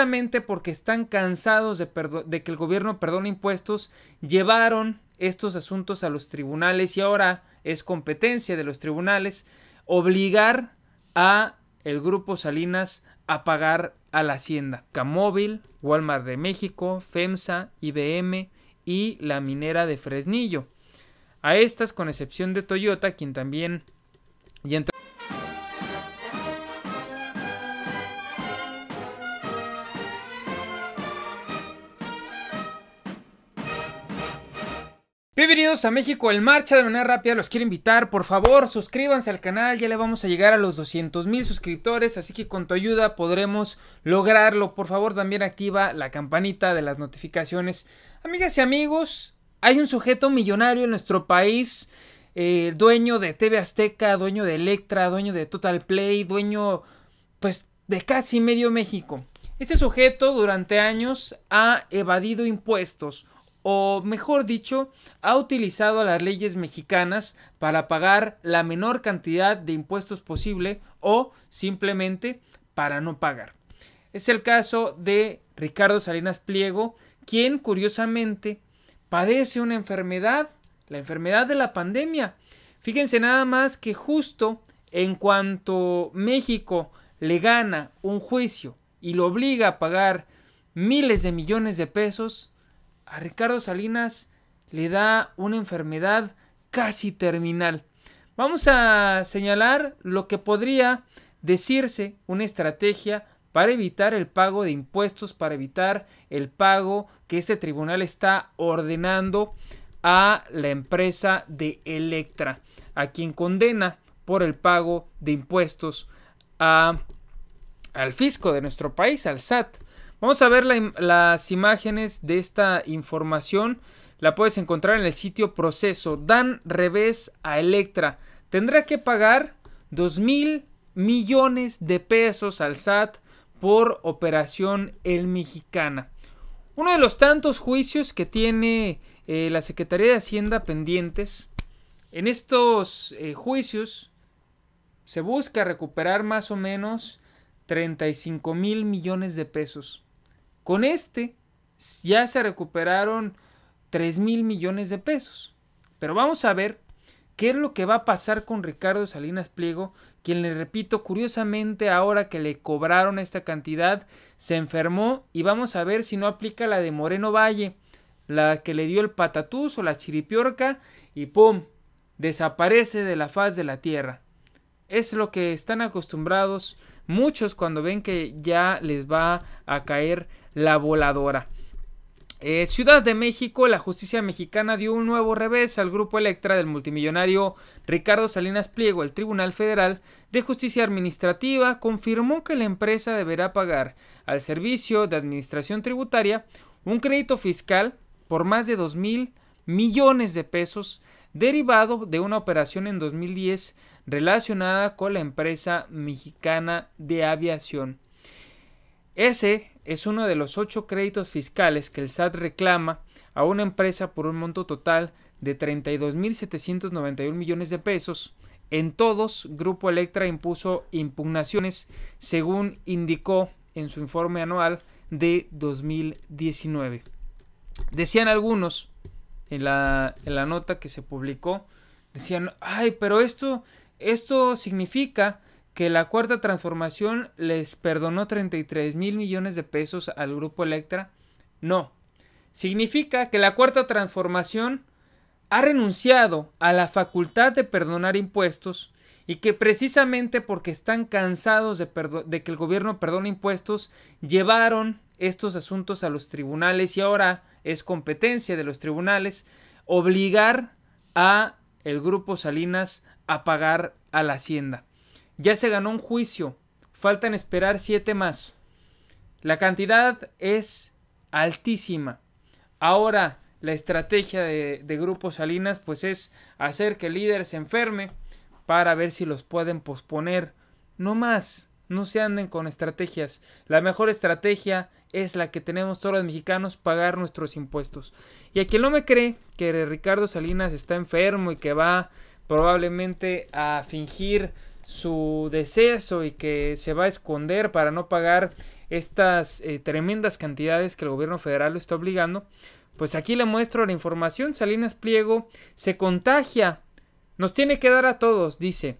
Justamente porque están cansados de, de que el gobierno perdone impuestos, llevaron estos asuntos a los tribunales y ahora es competencia de los tribunales obligar a el grupo Salinas a pagar a la Hacienda. Camóvil, Walmart de México, FEMSA, IBM y la minera de Fresnillo. A estas, con excepción de Toyota, quien también a México el Marcha de manera rápida. Los quiero invitar, por favor, suscríbanse al canal. Ya le vamos a llegar a los 200 mil suscriptores, así que con tu ayuda podremos lograrlo. Por favor, también activa la campanita de las notificaciones. Amigas y amigos, hay un sujeto millonario en nuestro país, eh, dueño de TV Azteca, dueño de Electra, dueño de Total Play, dueño, pues, de casi medio México. Este sujeto durante años ha evadido impuestos o mejor dicho, ha utilizado las leyes mexicanas para pagar la menor cantidad de impuestos posible o simplemente para no pagar. Es el caso de Ricardo Salinas Pliego, quien curiosamente padece una enfermedad, la enfermedad de la pandemia. Fíjense nada más que justo en cuanto México le gana un juicio y lo obliga a pagar miles de millones de pesos, a Ricardo Salinas le da una enfermedad casi terminal. Vamos a señalar lo que podría decirse una estrategia para evitar el pago de impuestos, para evitar el pago que este tribunal está ordenando a la empresa de Electra, a quien condena por el pago de impuestos a, al fisco de nuestro país, al SAT. Vamos a ver las imágenes de esta información. La puedes encontrar en el sitio Proceso. Dan revés a Electra. Tendrá que pagar 2 mil millones de pesos al SAT por Operación El Mexicana. Uno de los tantos juicios que tiene eh, la Secretaría de Hacienda pendientes. En estos eh, juicios se busca recuperar más o menos 35 mil millones de pesos. Con este ya se recuperaron 3 mil millones de pesos. Pero vamos a ver qué es lo que va a pasar con Ricardo Salinas Pliego, quien le repito, curiosamente ahora que le cobraron esta cantidad, se enfermó y vamos a ver si no aplica la de Moreno Valle, la que le dio el patatús o la chiripiorca y ¡pum! desaparece de la faz de la tierra. Es lo que están acostumbrados muchos cuando ven que ya les va a caer la voladora. Eh, Ciudad de México, la justicia mexicana dio un nuevo revés al grupo Electra del multimillonario Ricardo Salinas Pliego. El Tribunal Federal de Justicia Administrativa confirmó que la empresa deberá pagar al Servicio de Administración Tributaria un crédito fiscal por más de dos mil millones de pesos derivado de una operación en 2010 relacionada con la empresa mexicana de aviación. Ese es uno de los ocho créditos fiscales que el SAT reclama a una empresa por un monto total de 32.791 millones de pesos. En todos, Grupo Electra impuso impugnaciones, según indicó en su informe anual de 2019. Decían algunos en la, nota que se publicó, decían, ay, pero esto, esto significa que la cuarta transformación les perdonó 33 mil millones de pesos al grupo Electra. No, significa que la cuarta transformación ha renunciado a la facultad de perdonar impuestos y que precisamente porque están cansados de, de, que el gobierno perdone impuestos, llevaron estos asuntos a los tribunales y ahora es competencia de los tribunales obligar a el grupo Salinas a pagar a la hacienda. Ya se ganó un juicio, faltan esperar siete más. La cantidad es altísima. Ahora la estrategia de, de Grupo Salinas pues es hacer que el líder se enferme para ver si los pueden posponer. No más. No se anden con estrategias. La mejor estrategia es la que tenemos todos los mexicanos, pagar nuestros impuestos. Y a quien no me cree que Ricardo Salinas está enfermo y que va probablemente a fingir su deceso y que se va a esconder para no pagar estas eh, tremendas cantidades que el gobierno federal lo está obligando, pues aquí le muestro la información. Salinas Pliego se contagia. Nos tiene que dar a todos, dice.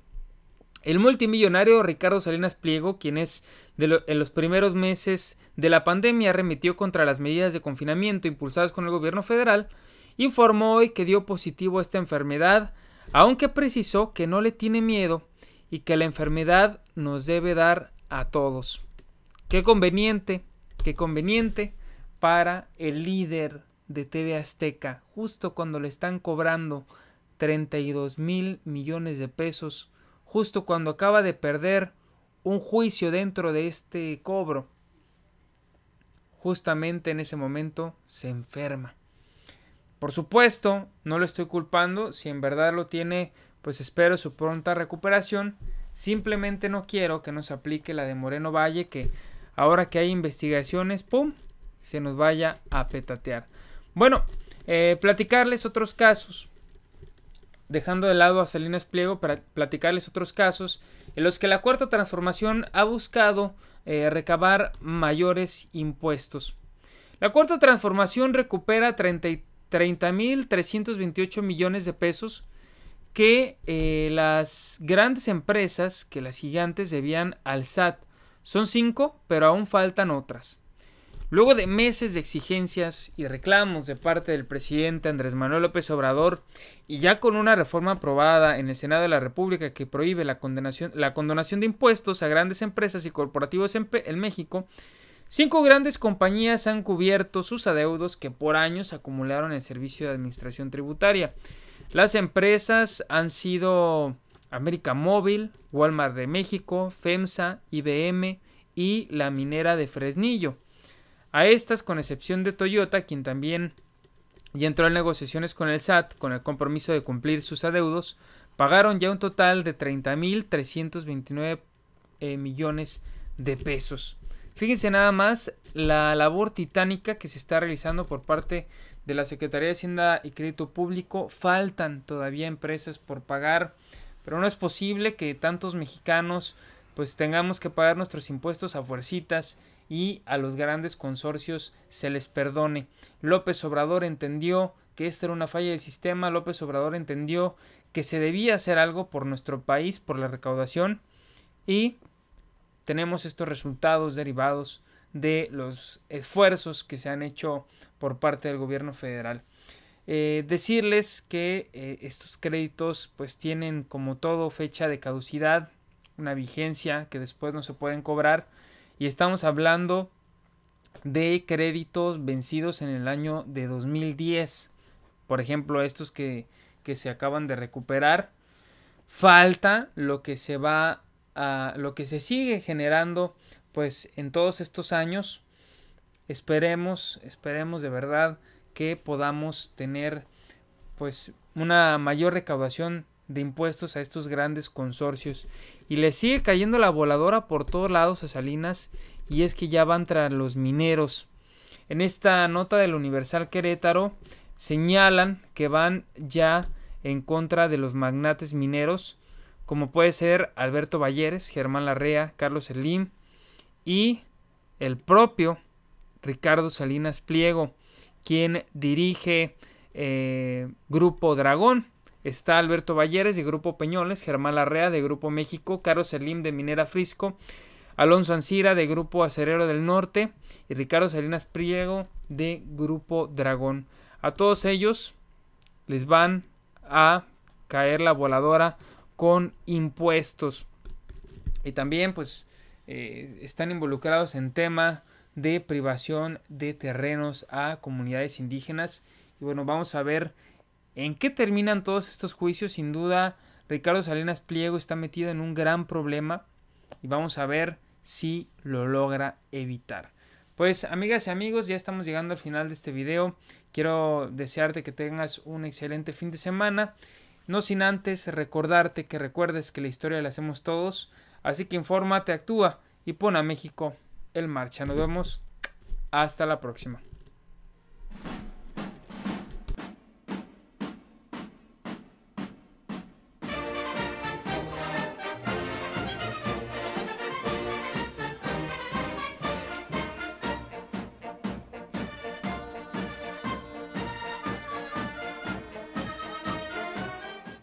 El multimillonario Ricardo Salinas Pliego, quien es en los primeros meses de la pandemia remitió contra las medidas de confinamiento impulsadas con el gobierno federal, informó hoy que dio positivo a esta enfermedad, aunque precisó que no le tiene miedo y que la enfermedad nos debe dar a todos. Qué conveniente, qué conveniente para el líder de TV Azteca, justo cuando le están cobrando 32 mil millones de pesos justo cuando acaba de perder un juicio dentro de este cobro. Justamente en ese momento se enferma. Por supuesto, no lo estoy culpando, si en verdad lo tiene, pues espero su pronta recuperación. Simplemente no quiero que nos aplique la de Moreno Valle, que ahora que hay investigaciones, ¡pum!, se nos vaya a petatear. Bueno, eh, platicarles otros casos dejando de lado a Salinas Pliego para platicarles otros casos en los que la cuarta transformación ha buscado eh, recabar mayores impuestos. La cuarta transformación recupera 30.328 millones de pesos que eh, las grandes empresas, que las gigantes debían al SAT. Son cinco, pero aún faltan otras. Luego de meses de exigencias y reclamos de parte del presidente Andrés Manuel López Obrador, y ya con una reforma aprobada en el Senado de la República que prohíbe la, condenación, la condonación de impuestos a grandes empresas y corporativos en, en México, cinco grandes compañías han cubierto sus adeudos que por años acumularon en el Servicio de Administración Tributaria. Las empresas han sido América Móvil, Walmart de México, FEMSA, IBM y la minera de Fresnillo. A estas, con excepción de Toyota, quien también ya entró en negociaciones con el SAT con el compromiso de cumplir sus adeudos, pagaron ya un total de 30.329 eh, millones de pesos. Fíjense nada más la labor titánica que se está realizando por parte de la Secretaría de Hacienda y Crédito Público. Faltan todavía empresas por pagar, pero no es posible que tantos mexicanos pues tengamos que pagar nuestros impuestos a fuercitas y a los grandes consorcios se les perdone. López Obrador entendió que esta era una falla del sistema, López Obrador entendió que se debía hacer algo por nuestro país, por la recaudación, y tenemos estos resultados derivados de los esfuerzos que se han hecho por parte del gobierno federal. Eh, decirles que eh, estos créditos pues tienen como todo fecha de caducidad, una vigencia que después no se pueden cobrar y estamos hablando de créditos vencidos en el año de 2010. Por ejemplo, estos que, que se acaban de recuperar. Falta lo que se va a lo que se sigue generando pues en todos estos años. Esperemos, esperemos de verdad que podamos tener pues una mayor recaudación de impuestos a estos grandes consorcios y le sigue cayendo la voladora por todos lados a Salinas y es que ya van tras los mineros. En esta nota del Universal Querétaro señalan que van ya en contra de los magnates mineros como puede ser Alberto Valleres, Germán Larrea, Carlos Elín y el propio Ricardo Salinas Pliego, quien dirige eh, Grupo Dragón Está Alberto Valleres de Grupo Peñoles, Germán Larrea de Grupo México, Carlos Selim de Minera Frisco, Alonso Ancira de Grupo Acerero del Norte y Ricardo Salinas Priego de Grupo Dragón. A todos ellos les van a caer la voladora con impuestos. Y también pues eh, están involucrados en tema de privación de terrenos a comunidades indígenas. Y bueno, vamos a ver ¿En qué terminan todos estos juicios? Sin duda, Ricardo Salinas Pliego está metido en un gran problema y vamos a ver si lo logra evitar. Pues amigas y amigos, ya estamos llegando al final de este video. Quiero desearte que tengas un excelente fin de semana. No sin antes recordarte que recuerdes que la historia la hacemos todos. Así que infórmate, actúa y pon a México en marcha. Nos vemos. Hasta la próxima.